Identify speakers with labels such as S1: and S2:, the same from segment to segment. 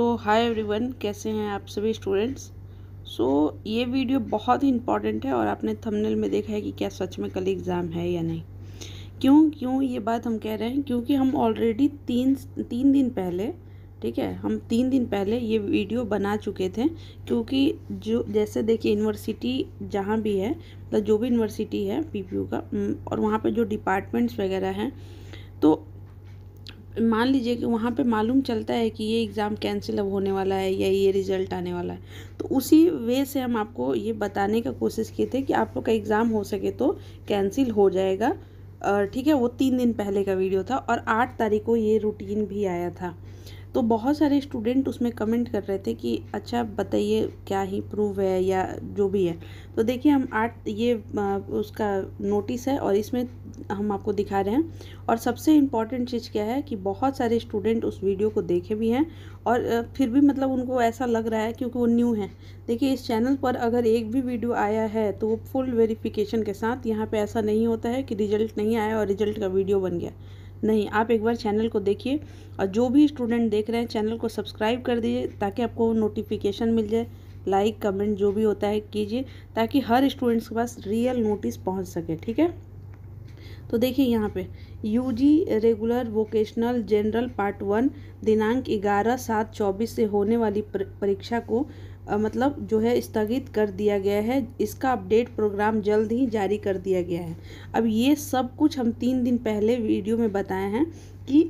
S1: तो hi everyone कैसे हैं आप सभी स्टूडेंट्स सो so, ये वीडियो बहुत ही इंपॉर्टेंट है और आपने थंबनेल में देखा है कि क्या सच में कल एग्ज़ाम है या नहीं क्यों क्यों ये बात हम कह रहे हैं क्योंकि हम ऑलरेडी तीन तीन दिन पहले ठीक है हम तीन दिन पहले ये वीडियो बना चुके थे क्योंकि जो जैसे देखिए यूनिवर्सिटी जहाँ भी है मतलब जो भी यूनिवर्सिटी है पीपीयू का और वहाँ पे जो डिपार्टमेंट्स वगैरह हैं तो मान लीजिए कि वहाँ पे मालूम चलता है कि ये एग्ज़ाम कैंसिल अब होने वाला है या ये रिज़ल्ट आने वाला है तो उसी वे से हम आपको ये बताने का कोशिश किए थे कि आप लोग का एग्ज़ाम हो सके तो कैंसिल हो जाएगा ठीक है वो तीन दिन पहले का वीडियो था और आठ तारीख को ये रूटीन भी आया था तो बहुत सारे स्टूडेंट उसमें कमेंट कर रहे थे कि अच्छा बताइए क्या ही प्रूव है या जो भी है तो देखिए हम आठ ये उसका नोटिस है और इसमें हम आपको दिखा रहे हैं और सबसे इम्पॉर्टेंट चीज़ क्या है कि बहुत सारे स्टूडेंट उस वीडियो को देखे भी हैं और फिर भी मतलब उनको ऐसा लग रहा है क्योंकि वो न्यू है देखिए इस चैनल पर अगर एक भी वीडियो आया है तो वो फुल वेरीफिकेशन के साथ यहाँ पर ऐसा नहीं होता है कि रिजल्ट नहीं आया और रिजल्ट का वीडियो बन गया नहीं आप एक बार चैनल को देखिए और जो भी स्टूडेंट देख रहे हैं चैनल को सब्सक्राइब कर दीजिए ताकि आपको नोटिफिकेशन मिल जाए लाइक कमेंट जो भी होता है कीजिए ताकि हर स्टूडेंट्स के पास रियल नोटिस पहुंच सके ठीक है तो देखिए यहाँ पे UG regular vocational general part one दिनांक ग्यारह सात चौबीस से होने वाली परीक्षा को आ, मतलब जो है स्थगित कर दिया गया है इसका अपडेट प्रोग्राम जल्द ही जारी कर दिया गया है अब ये सब कुछ हम तीन दिन पहले वीडियो में बताए हैं कि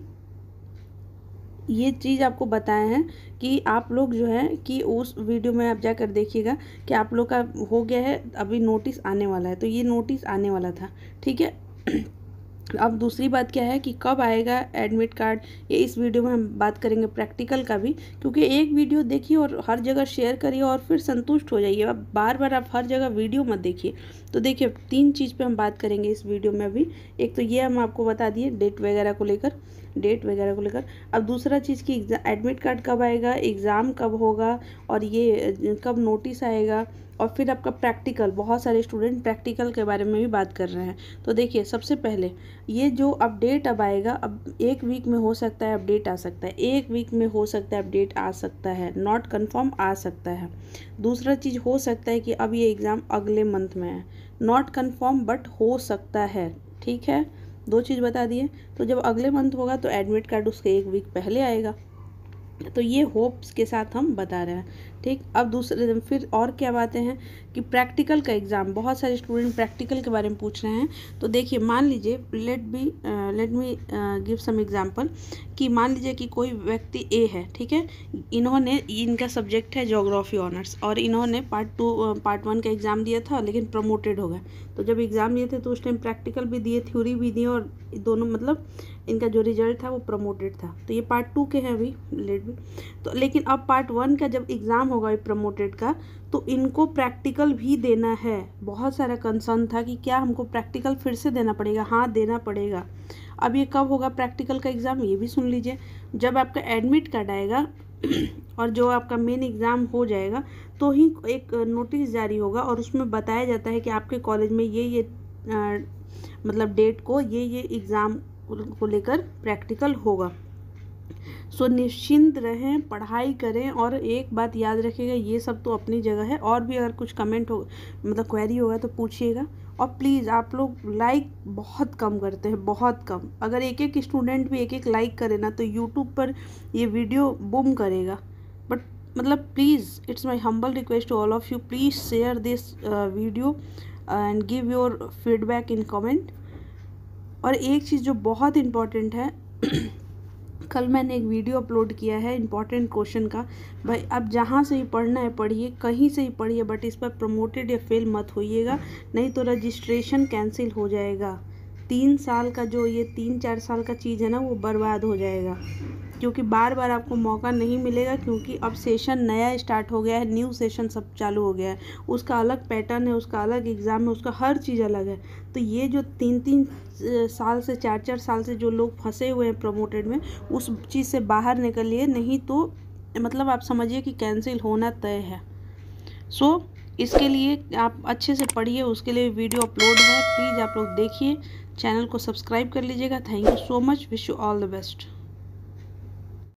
S1: ये चीज़ आपको बताए हैं कि आप लोग जो है कि उस वीडियो में आप जाकर देखिएगा कि आप लोग का हो गया है अभी नोटिस आने वाला है तो ये नोटिस आने वाला था ठीक है अब दूसरी बात क्या है कि कब आएगा एडमिट कार्ड ये इस वीडियो में हम बात करेंगे प्रैक्टिकल का भी क्योंकि एक वीडियो देखिए और हर जगह शेयर करिए और फिर संतुष्ट हो जाइए अब बार बार आप हर जगह वीडियो मत देखिए तो देखिए तीन चीज़ पे हम बात करेंगे इस वीडियो में अभी एक तो ये हम आपको बता दिए डेट वगैरह को लेकर डेट वगैरह को लेकर अब दूसरा चीज़ कि एडमिट कार्ड कब आएगा एग्ज़ाम कब होगा और ये कब नोटिस आएगा और फिर आपका प्रैक्टिकल बहुत सारे स्टूडेंट प्रैक्टिकल के बारे में भी बात कर रहे हैं तो देखिए सबसे पहले ये जो अपडेट अब आएगा अब एक वीक में हो सकता है अपडेट आ सकता है एक वीक में हो सकता है अपडेट आ सकता है नॉट कन्फर्म आ सकता है दूसरा चीज़ हो सकता है कि अब ये एग्ज़ाम अगले मंथ में है नॉट कन्फर्म बट हो सकता है ठीक है दो चीज़ बता दिए तो जब अगले मंथ होगा तो एडमिट कार्ड उसके एक वीक पहले आएगा तो ये होप्स के साथ हम बता रहे हैं ठीक अब दूसरे फिर और क्या बातें हैं कि प्रैक्टिकल का एग्ज़ाम बहुत सारे स्टूडेंट प्रैक्टिकल के बारे में पूछ रहे हैं तो देखिए मान लीजिए let be let me give some example कि मान लीजिए कि कोई व्यक्ति ए है ठीक है इन्होंने इनका सब्जेक्ट है जोग्राफी ऑनर्स और इन्होंने पार्ट टू पार्ट वन का एग्ज़ाम दिया था लेकिन प्रमोटेड हो गया तो जब एग्ज़ाम दिए थे तो उस टाइम प्रैक्टिकल भी दिए थ्योरी भी दिए और दोनों मतलब इनका जो रिजल्ट था वो प्रमोटेड था तो ये पार्ट टू के हैं अभी लेट भी तो लेकिन अब पार्ट वन का जब एग्ज़ाम होगा प्रमोटेड का तो इनको प्रैक्टिकल भी देना है बहुत सारा कंसर्न था कि क्या हमको प्रैक्टिकल फिर से देना पड़ेगा हाँ देना पड़ेगा अब ये कब होगा प्रैक्टिकल का एग्ज़ाम ये भी सुन लीजिए जब आपका एडमिट कार्ड आएगा और जो आपका मेन एग्ज़ाम हो जाएगा तो ही एक नोटिस जारी होगा और उसमें बताया जाता है कि आपके कॉलेज में ये ये आ, मतलब डेट को ये ये एग्ज़ाम को लेकर प्रैक्टिकल होगा सो निश्चिंत रहें पढ़ाई करें और एक बात याद रखिएगा ये सब तो अपनी जगह है और भी अगर कुछ कमेंट हो मतलब क्वेरी होगा तो पूछिएगा और प्लीज़ आप लोग लाइक बहुत कम करते हैं बहुत कम अगर एक एक स्टूडेंट भी एक एक लाइक करे ना तो यूट्यूब पर ये वीडियो बूम करेगा बट मतलब please it's my humble request to all of you please share this video and give your feedback in comment और एक चीज़ जो बहुत इम्पॉर्टेंट है कल मैंने एक वीडियो अपलोड किया है इंपॉर्टेंट क्वेश्चन का भाई अब जहाँ से ही पढ़ना है पढ़िए कहीं से ही पढ़िए बट इस पर प्रमोटेड या फेल मत होइएगा नहीं तो रजिस्ट्रेशन कैंसिल हो जाएगा तीन साल का जो ये तीन चार साल का चीज़ है ना वो बर्बाद हो जाएगा क्योंकि बार बार आपको मौका नहीं मिलेगा क्योंकि अब सेशन नया स्टार्ट हो गया है न्यू सेशन सब चालू हो गया है उसका अलग पैटर्न है उसका अलग एग्ज़ाम है उसका हर चीज़ अलग है तो ये जो तीन तीन साल से चार चार साल से जो लोग फंसे हुए हैं प्रमोटेड में उस चीज़ से बाहर निकलिए नहीं तो मतलब आप समझिए कि कैंसिल होना तय है सो so, इसके लिए आप अच्छे से पढ़िए उसके लिए वीडियो अपलोड है प्लीज़ आप लोग देखिए चैनल को सब्सक्राइब कर लीजिएगा thank you so much wish you all the best